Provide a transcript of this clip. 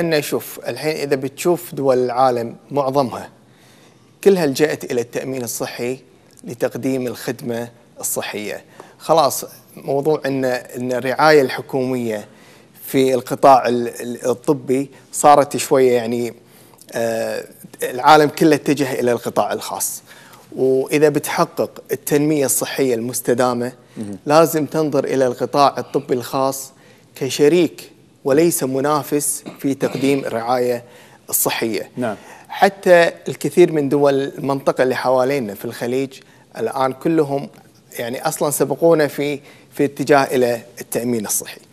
لأن شوف الحين إذا بتشوف دول العالم معظمها كلها لجأت إلى التأمين الصحي لتقديم الخدمة الصحية خلاص موضوع أن, إن الرعاية الحكومية في القطاع الطبي صارت شوية يعني آه العالم كله اتجه إلى القطاع الخاص وإذا بتحقق التنمية الصحية المستدامة لازم تنظر إلى القطاع الطبي الخاص كشريك وليس منافس في تقديم الرعاية الصحية نعم. حتى الكثير من دول المنطقة اللي حوالينا في الخليج الآن كلهم يعني أصلا سبقونا في في اتجاه إلى التأمين الصحي